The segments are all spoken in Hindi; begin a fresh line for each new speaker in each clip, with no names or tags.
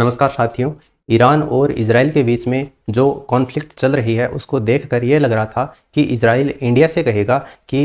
नमस्कार साथियों ईरान और इसराइल के बीच में जो कॉन्फ्लिक्ट चल रही है उसको देखकर यह लग रहा था कि इसराइल इंडिया से कहेगा कि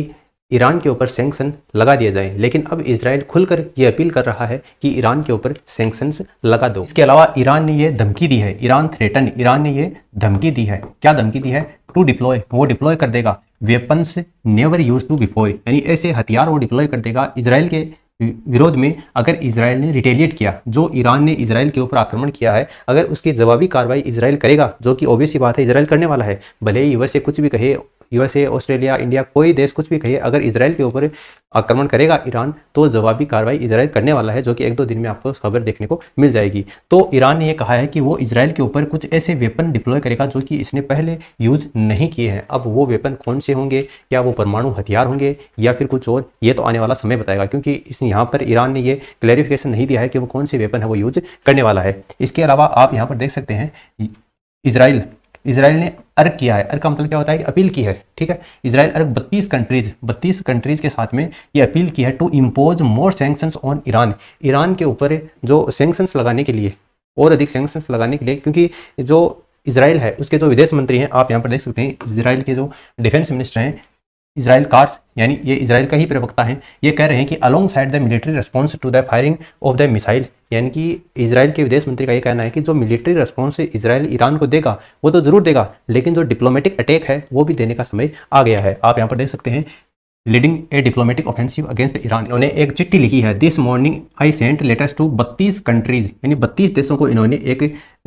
ईरान के ऊपर सेंक्शन लगा दिए जाए लेकिन अब इसराइल खुलकर यह अपील कर रहा है कि ईरान के ऊपर सेंक्शंस लगा दो इसके अलावा ईरान ने यह धमकी दी है ईरान थ्रेटन ईरान ने यह धमकी दी है क्या धमकी दी है टू डिप्लॉय वो डिप्लॉय कर देगा weapons never used to before यानी ऐसे हथियार वो डिप्लॉय कर देगा इसराइल के विरोध में अगर इसराइल ने रिटेलिएट किया जो ईरान ने इसराइल के ऊपर आक्रमण किया है अगर उसकी जवाबी कार्रवाई इसराइल करेगा जो कि ओबियसली बात है इसराइल करने वाला है भले ही वैसे कुछ भी कहे यूएसए ऑस्ट्रेलिया इंडिया कोई देश कुछ भी कहिए अगर इसराइल के ऊपर आक्रमण करेगा ईरान तो जवाबी कार्रवाई इसराइल करने वाला है जो कि एक दो दिन में आपको खबर देखने को मिल जाएगी तो ईरान ने यह कहा है कि वो इसराइल के ऊपर कुछ ऐसे वेपन डिप्लॉय करेगा जो कि इसने पहले यूज नहीं किए हैं अब वो वेपन कौन से होंगे क्या वो परमाणु हथियार होंगे या फिर कुछ और ये तो आने वाला समय बताएगा क्योंकि इस यहाँ पर ईरान ने ये क्लैरिफिकेशन नहीं दिया है कि वो कौन से वेपन है वो यूज करने वाला है इसके अलावा आप यहाँ पर देख सकते हैं इसराइल इसराइल ने अर्क किया है अर्क का मतलब क्या होता है कि अपील की है ठीक है इसराइल अर्क बत्तीस कंट्रीज बत्तीस कंट्रीज के साथ में ये अपील की है to impose more sanctions on Iran Iran के ऊपर जो सेंक्शंस लगाने के लिए और अधिक सेंक्शंस लगाने के लिए क्योंकि जो इसराइल है उसके जो विदेश मंत्री हैं आप यहाँ पर देख सकते हैं इसराइल के जो डिफेंस मिनिस्टर हैं इसराइल कार्स यानी ये इसराइल का ही प्रवक्ता है ये कह रहे हैं कि alongside the military response to the firing of the missile यानी कि इसराइल के विदेश मंत्री का ये कहना है कि जो मिलिट्री रिस्पॉन्स इसराइल ईरान को देगा वो तो ज़रूर देगा लेकिन जो डिप्लोमेटिक अटैक है वो भी देने का समय आ गया है आप यहाँ पर देख सकते हैं leading a diplomatic offensive against Iran इन्होंने एक चिट्ठी लिखी है this morning I sent letters to 32 countries यानी 32 देशों को इन्होंने एक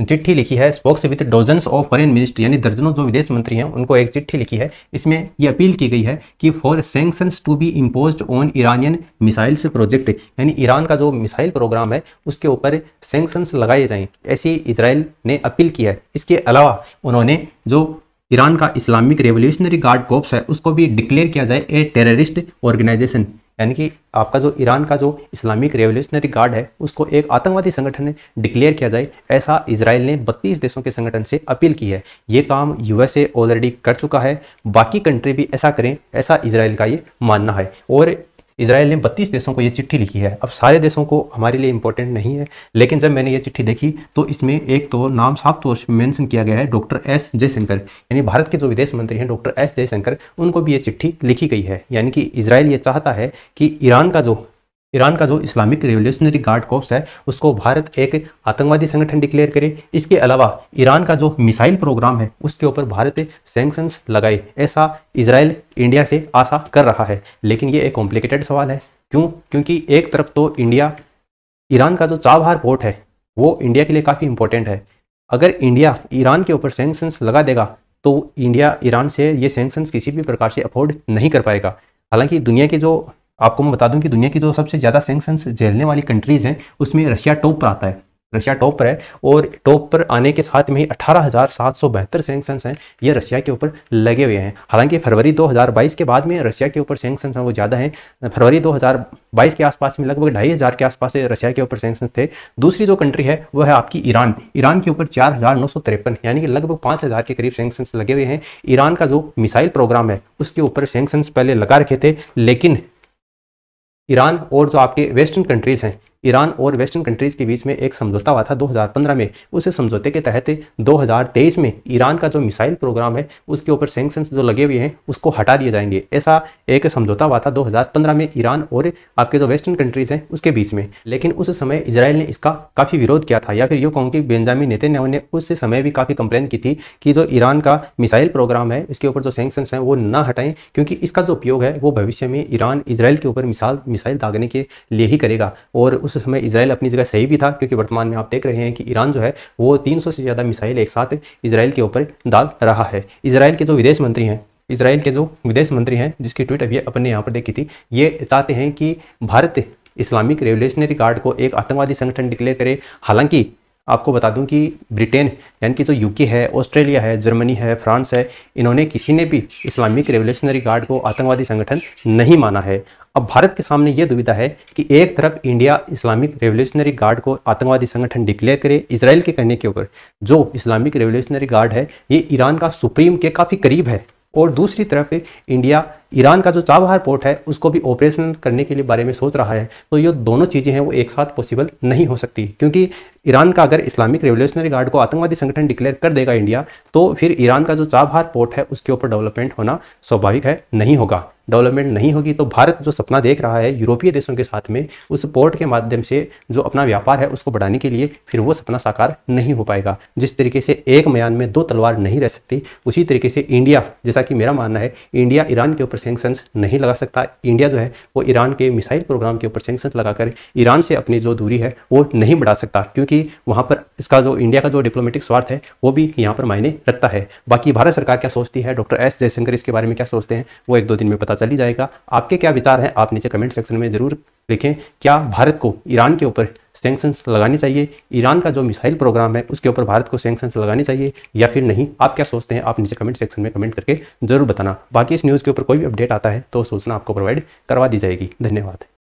चिट्ठी लिखी है spoke with dozen of foreign ministry यानी दर्जनों जो विदेश मंत्री हैं उनको एक चिट्ठी लिखी है इसमें यह अपील की गई है कि for sanctions to be imposed on Iranian missiles project यानी ईरान का जो मिसाइल प्रोग्राम है उसके ऊपर सेंक्शंस लगाए जाएँ ऐसी इसराइल ने अपील की है इसके अलावा उन्होंने जो ईरान का इस्लामिक रेवोल्यूशनरी गार्ड कोप्स है उसको भी डिक्लेयर किया जाए ए टेररिस्ट ऑर्गेनाइजेशन यानी कि आपका जो ईरान का जो इस्लामिक रेवोल्यूशनरी गार्ड है उसको एक आतंकवादी संगठन डिक्लेयर किया जाए ऐसा इसराइल ने 32 देशों के संगठन से अपील की है ये काम यूएसए ऑलरेडी कर चुका है बाकी कंट्री भी ऐसा करें ऐसा इसराइल का ये मानना है और इसराइल ने बत्तीस देशों को ये चिट्ठी लिखी है अब सारे देशों को हमारे लिए इंपॉर्टेंट नहीं है लेकिन जब मैंने ये चिट्ठी देखी तो इसमें एक तो नाम साफ तौर से मैंशन किया गया है डॉक्टर एस जयशंकर यानी भारत के जो विदेश मंत्री हैं डॉक्टर एस जयशंकर उनको भी ये चिट्ठी लिखी गई है यानी कि इसराइल ये चाहता है कि ईरान का जो ईरान का जो इस्लामिक रेवोल्यूशनरी गार्ड कॉप्स है उसको भारत एक आतंकवादी संगठन डिक्लेयर करे इसके अलावा ईरान का जो मिसाइल प्रोग्राम है उसके ऊपर भारत सेंक्शंस लगाए ऐसा इसराइल इंडिया से आशा कर रहा है लेकिन ये एक कॉम्प्लिकेटेड सवाल है क्यों क्योंकि एक तरफ तो इंडिया ईरान का जो चाबहार पोर्ट है वो इंडिया के लिए काफ़ी इंपॉर्टेंट है अगर इंडिया ईरान के ऊपर सेंक्शंस लगा देगा तो इंडिया ईरान से ये सेंक्शंस किसी भी प्रकार से अफोर्ड नहीं कर पाएगा हालांकि दुनिया के जो आपको मैं बता दूं कि दुनिया की जो सबसे ज़्यादा सेंक्शंस झेलने वाली कंट्रीज़ हैं उसमें रशिया टॉप पर आता है रशिया टॉप पर है और टॉप पर आने के साथ में ही अठारह हज़ार सात सौ बहत्तर हैं ये रशिया के ऊपर लगे हुए हैं हालांकि फरवरी 2022 के बाद में रशिया के ऊपर सेंक्शन हैं वो ज़्यादा हैं फरवरी 2022 के आसपास में लगभग ढाई हज़ार के आसपास से रशिया के ऊपर सेंक्शन थे दूसरी जो कंट्री है वो है आपकी ईरान ईरान के ऊपर चार हज़ार नौ सौ तिरपन यानी कि लगभग पाँच हज़ार के करीब सेंक्शंस लगे हुए हैं ईरान का जो मिसाइल प्रोग्राम है उसके ऊपर सेंक्शंस पहले लगा रखे थे लेकिन ईरान और जो आपके वेस्टर्न कंट्रीज़ हैं ईरान और वेस्टर्न कंट्रीज के बीच में एक समझौता हुआ था 2015 में उस समझौते के तहत 2023 में ईरान का जो मिसाइल प्रोग्राम है उसके ऊपर सेंक्शन जो लगे हुए हैं उसको हटा दिए जाएंगे ऐसा एक समझौता हुआ था 2015 में ईरान और आपके जो वेस्टर्न कंट्रीज हैं उसके बीच में लेकिन उस समय इसराइल ने इसका काफ़ी विरोध किया था या फिर यू कहूँ कि बेंजामिन नेतन्याहू ने उस समय भी काफ़ी कंप्लेन की थी कि जो ईरान का मिसाइल प्रोग्राम है इसके ऊपर जो सेंक्शंस हैं वो ना हटाएं क्योंकि इसका जो उपयोग है वो भविष्य में ईरान इसराइल के ऊपर मिसाइल दागने के लिए ही करेगा और उस समय इसराइल अपनी जगह सही भी था क्योंकि वर्तमान में आप देख रहे हैं कि ईरान जो है वो तीन से ज़्यादा मिसाइल एक साथ इसराइल के ऊपर डाल रहा है इसराइल के जो विदेश मंत्री हैं इसराइल के जो विदेश मंत्री हैं जिसकी ट्वीट अभी अपने यहाँ पर देखी थी ये चाहते हैं कि भारत इस्लामिक रेवोल्यूशनरी गार्ड को एक आतंकवादी संगठन डिक्लेयर करे हालांकि आपको बता दूं कि ब्रिटेन यानी कि जो यूके है ऑस्ट्रेलिया है जर्मनी है फ्रांस है इन्होंने किसी ने भी इस्लामिक रेवोल्यूशनरी गार्ड को आतंकवादी संगठन नहीं माना है अब भारत के सामने ये दुविधा है कि एक तरफ इंडिया इस्लामिक रेवोल्यूशनरी गार्ड को आतंकवादी संगठन डिक्लेयर करे इसराइल के कहने के ऊपर जो इस्लामिक रेवोल्यूशनरी गार्ड है ये ईरान का सुप्रीम के काफ़ी करीब है और दूसरी तरफ इंडिया ईरान का जो चाबहार पोर्ट है उसको भी ऑपरेशन करने के लिए बारे में सोच रहा है तो ये दोनों चीज़ें हैं वो एक साथ पॉसिबल नहीं हो सकती क्योंकि ईरान का अगर इस्लामिक रेवोल्यूशनरी गार्ड को आतंकवादी संगठन डिक्लेयर कर देगा इंडिया तो फिर ईरान का जो चाबहार पोर्ट है उसके ऊपर डेवलपमेंट होना स्वाभाविक है नहीं होगा डेवलपमेंट नहीं होगी तो भारत जो सपना देख रहा है यूरोपीय देशों के साथ में उस पोर्ट के माध्यम से जो अपना व्यापार है उसको बढ़ाने के लिए फिर वो सपना साकार नहीं हो पाएगा जिस तरीके से एक मयान में दो तलवार नहीं रह सकती उसी तरीके से इंडिया जैसा कि मेरा मानना है इंडिया ईरान के ऊपर सेंक्शंस नहीं लगा सकता इंडिया जो है वो ईरान के मिसाइल प्रोग्राम के ऊपर सेंक्शंस लगाकर ईरान से अपनी जो दूरी है वो नहीं बढ़ा सकता क्योंकि वहाँ पर इसका जो इंडिया का जो डिप्लोमेटिक स्वार्थ है वो भी यहाँ पर मायने रखता है बाकी भारत सरकार क्या सोचती है डॉक्टर एस जयशंकर इसके बारे में क्या सोचते हैं वो एक दो दिन में पता चल ही जाएगा आपके क्या विचार हैं आप नीचे कमेंट सेक्शन में ज़रूर लिखें क्या भारत को ईरान के ऊपर सेंक्शंस लगानी चाहिए ईरान का जो मिसाइल प्रोग्राम है उसके ऊपर भारत को सेंक्शंस लगानी चाहिए या फिर नहीं आप क्या सोचते हैं आप नीचे कमेंट सेक्शन में कमेंट करके जरूर बताना बाकी इस न्यूज़ के ऊपर कोई भी अपडेट आता है तो सूचना आपको प्रोवाइड करवा दी जाएगी धन्यवाद